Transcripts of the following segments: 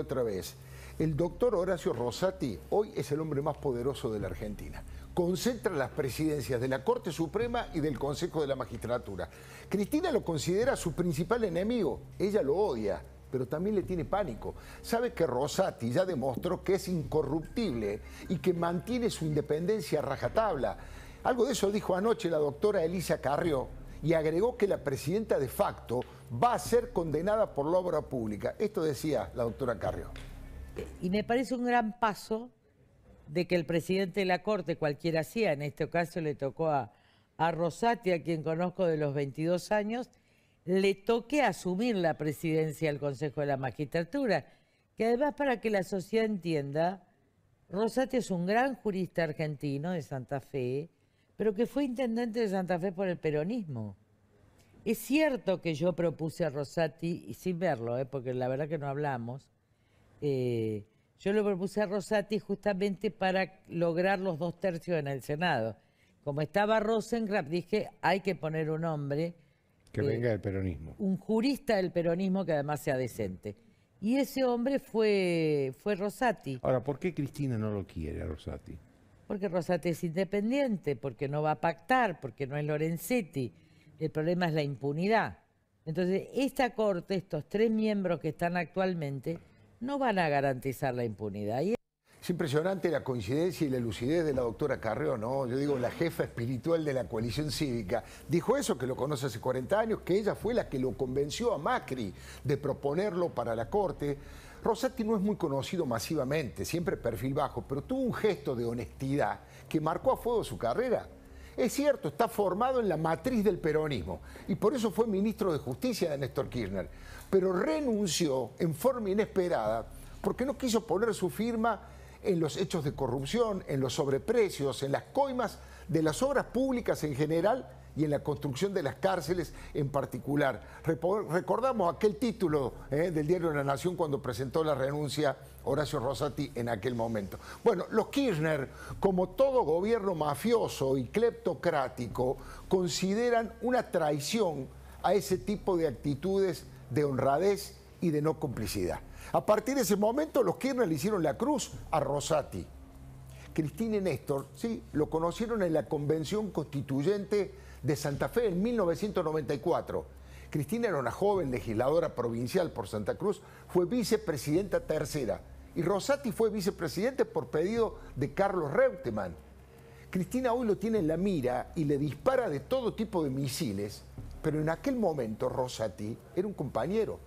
otra vez. El doctor Horacio Rosati hoy es el hombre más poderoso de la Argentina. Concentra las presidencias de la Corte Suprema y del Consejo de la Magistratura. Cristina lo considera su principal enemigo. Ella lo odia, pero también le tiene pánico. Sabe que Rosati ya demostró que es incorruptible y que mantiene su independencia rajatabla. Algo de eso dijo anoche la doctora Elisa Carrió y agregó que la presidenta de facto va a ser condenada por la obra pública. Esto decía la doctora Carrió. Y me parece un gran paso de que el presidente de la Corte, cualquiera sea, en este caso le tocó a, a Rosati, a quien conozco de los 22 años, le toque asumir la presidencia del Consejo de la Magistratura. Que además, para que la sociedad entienda, Rosati es un gran jurista argentino de Santa Fe, pero que fue intendente de Santa Fe por el peronismo. Es cierto que yo propuse a Rosati, y sin verlo, eh, porque la verdad que no hablamos, eh, yo lo propuse a Rosati justamente para lograr los dos tercios en el Senado. Como estaba Rosenkrantz, dije, hay que poner un hombre. Que eh, venga del peronismo. Un jurista del peronismo que además sea decente. Y ese hombre fue, fue Rosati. Ahora, ¿por qué Cristina no lo quiere a Rosati? Porque Rosati es independiente, porque no va a pactar, porque no es Lorenzetti el problema es la impunidad. Entonces, esta Corte, estos tres miembros que están actualmente, no van a garantizar la impunidad. es impresionante la coincidencia y la lucidez de la doctora Carrió, ¿no? Yo digo, la jefa espiritual de la coalición cívica. Dijo eso, que lo conoce hace 40 años, que ella fue la que lo convenció a Macri de proponerlo para la Corte. Rosati no es muy conocido masivamente, siempre perfil bajo, pero tuvo un gesto de honestidad que marcó a fuego su carrera. Es cierto, está formado en la matriz del peronismo y por eso fue ministro de Justicia de Néstor Kirchner, pero renunció en forma inesperada porque no quiso poner su firma en los hechos de corrupción, en los sobreprecios, en las coimas de las obras públicas en general y en la construcción de las cárceles en particular. Recordamos aquel título eh, del diario de La Nación cuando presentó la renuncia Horacio Rosati en aquel momento. Bueno, los Kirchner, como todo gobierno mafioso y cleptocrático, consideran una traición a ese tipo de actitudes de honradez y de no complicidad. A partir de ese momento, los Kirchner le hicieron la cruz a Rosati. Cristina y Néstor, sí, lo conocieron en la convención constituyente de Santa Fe en 1994. Cristina era una joven legisladora provincial por Santa Cruz, fue vicepresidenta tercera y Rosati fue vicepresidente por pedido de Carlos Reutemann. Cristina hoy lo tiene en la mira y le dispara de todo tipo de misiles, pero en aquel momento Rosati era un compañero.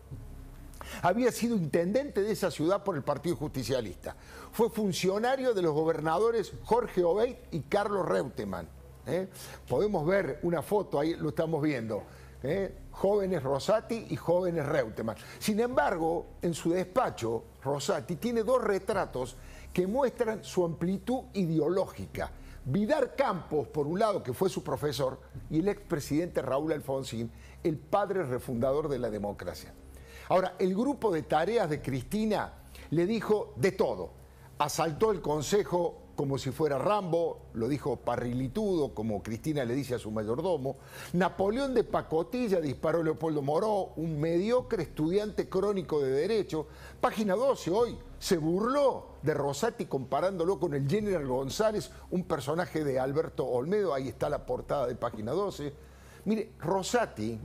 Había sido intendente de esa ciudad por el Partido Justicialista. Fue funcionario de los gobernadores Jorge Obeid y Carlos Reutemann. ¿eh? Podemos ver una foto, ahí lo estamos viendo, ¿eh? jóvenes Rosati y jóvenes Reutemann. Sin embargo, en su despacho, Rosati tiene dos retratos que muestran su amplitud ideológica. Vidar Campos, por un lado, que fue su profesor, y el expresidente Raúl Alfonsín, el padre refundador de la democracia. Ahora, el grupo de tareas de Cristina le dijo de todo. Asaltó el Consejo como si fuera Rambo, lo dijo parrilitudo, como Cristina le dice a su mayordomo. Napoleón de Pacotilla disparó Leopoldo Moró, un mediocre estudiante crónico de Derecho. Página 12 hoy, se burló de Rosati comparándolo con el General González, un personaje de Alberto Olmedo, ahí está la portada de Página 12. Mire, Rosati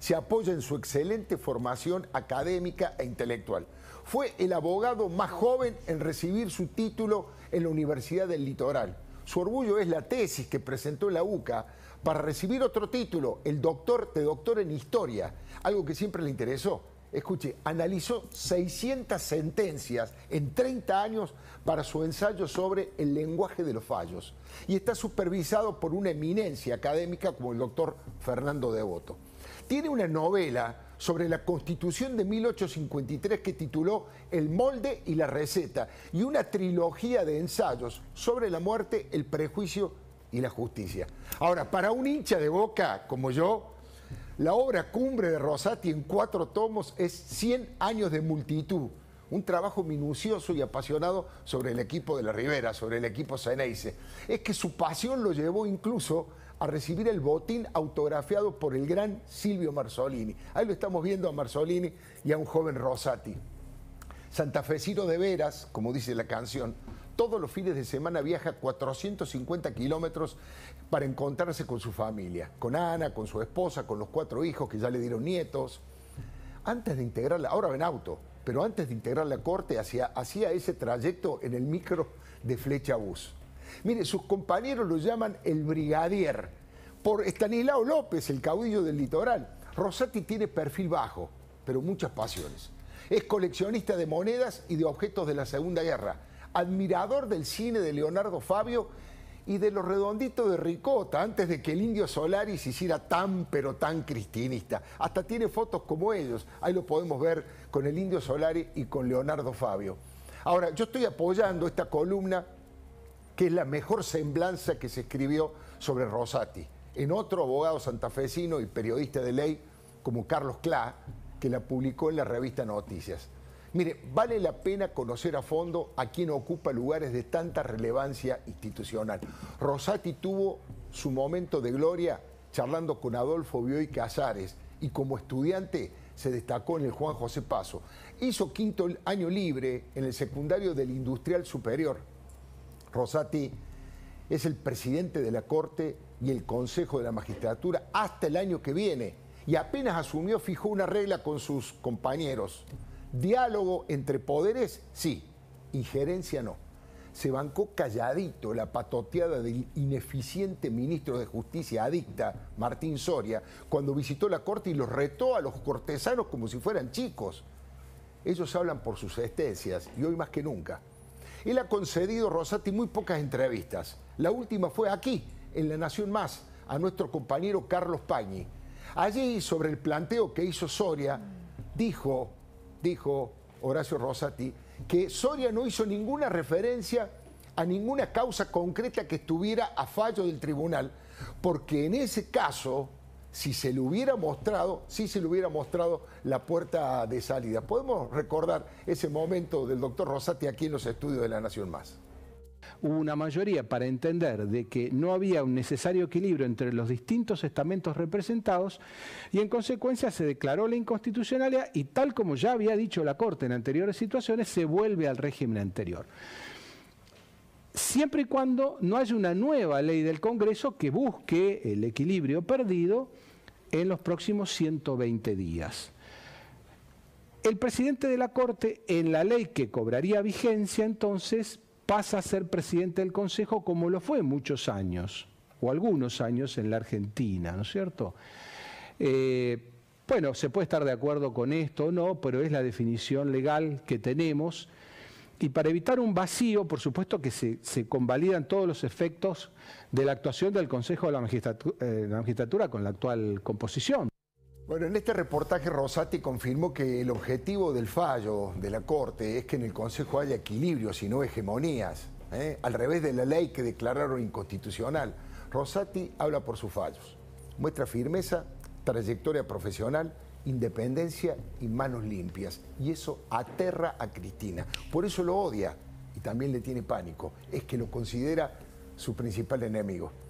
se apoya en su excelente formación académica e intelectual fue el abogado más joven en recibir su título en la Universidad del Litoral. Su orgullo es la tesis que presentó en la UCA para recibir otro título, el doctor de doctor en historia, algo que siempre le interesó. Escuche, analizó 600 sentencias en 30 años para su ensayo sobre el lenguaje de los fallos y está supervisado por una eminencia académica como el doctor Fernando Devoto. Tiene una novela sobre la constitución de 1853 que tituló El molde y la receta y una trilogía de ensayos sobre la muerte, el prejuicio y la justicia. Ahora, para un hincha de boca como yo, la obra cumbre de Rosati en cuatro tomos es 100 años de multitud un trabajo minucioso y apasionado sobre el equipo de la Ribera, sobre el equipo Ceneice. Es que su pasión lo llevó incluso a recibir el botín autografiado por el gran Silvio Marzolini. Ahí lo estamos viendo a Marzolini y a un joven Rosati. Santafesino de veras, como dice la canción, todos los fines de semana viaja 450 kilómetros para encontrarse con su familia, con Ana, con su esposa, con los cuatro hijos que ya le dieron nietos. Antes de integrarla, ahora ven auto, pero antes de integrar la Corte hacía, ese trayecto en el micro de Flecha Bus. Mire, sus compañeros lo llaman el brigadier, por Estanislao López, el caudillo del litoral. Rosati tiene perfil bajo, pero muchas pasiones. Es coleccionista de monedas y de objetos de la Segunda Guerra, admirador del cine de Leonardo Fabio y de los redonditos de Ricota, antes de que el indio Solari se hiciera tan pero tan cristinista. Hasta tiene fotos como ellos, ahí lo podemos ver con el indio Solari y con Leonardo Fabio. Ahora, yo estoy apoyando esta columna que es la mejor semblanza que se escribió sobre Rosati. En otro abogado santafesino y periodista de ley como Carlos Cla que la publicó en la revista Noticias. Mire, vale la pena conocer a fondo a quien ocupa lugares de tanta relevancia institucional. Rosati tuvo su momento de gloria charlando con Adolfo Bioy Casares y como estudiante se destacó en el Juan José Paso. Hizo quinto año libre en el secundario del Industrial Superior. Rosati es el presidente de la Corte y el Consejo de la Magistratura hasta el año que viene y apenas asumió fijó una regla con sus compañeros. Diálogo entre poderes, sí. Injerencia, no. Se bancó calladito la patoteada del ineficiente ministro de Justicia adicta, Martín Soria, cuando visitó la corte y los retó a los cortesanos como si fueran chicos. Ellos hablan por sus estencias y hoy más que nunca. Él ha concedido, Rosati, muy pocas entrevistas. La última fue aquí, en La Nación Más, a nuestro compañero Carlos Pañi. Allí, sobre el planteo que hizo Soria, dijo dijo Horacio Rosati, que Soria no hizo ninguna referencia a ninguna causa concreta que estuviera a fallo del tribunal, porque en ese caso, si se le hubiera mostrado, si se le hubiera mostrado la puerta de salida. Podemos recordar ese momento del doctor Rosati aquí en los estudios de la Nación Más hubo una mayoría para entender de que no había un necesario equilibrio entre los distintos estamentos representados y en consecuencia se declaró la inconstitucionalidad y tal como ya había dicho la Corte en anteriores situaciones, se vuelve al régimen anterior siempre y cuando no haya una nueva ley del Congreso que busque el equilibrio perdido en los próximos 120 días. El presidente de la Corte, en la ley que cobraría vigencia entonces, pasa a ser presidente del Consejo como lo fue muchos años, o algunos años en la Argentina, ¿no es cierto? Eh, bueno, se puede estar de acuerdo con esto o no, pero es la definición legal que tenemos. Y para evitar un vacío, por supuesto que se, convalidan todos los efectos de la actuación del Consejo de la eh, la magistratura con la actual composición. Bueno, en este reportaje Rosati confirmó que el objetivo del fallo de la Corte es que en el Consejo haya equilibrio, y no hegemonías, ¿eh? al revés de la ley que declararon inconstitucional. Rosati habla por sus fallos. Muestra firmeza, trayectoria profesional, independencia y manos limpias. Y eso aterra a Cristina. Por eso lo odia y también le tiene pánico. Es que lo considera su principal enemigo.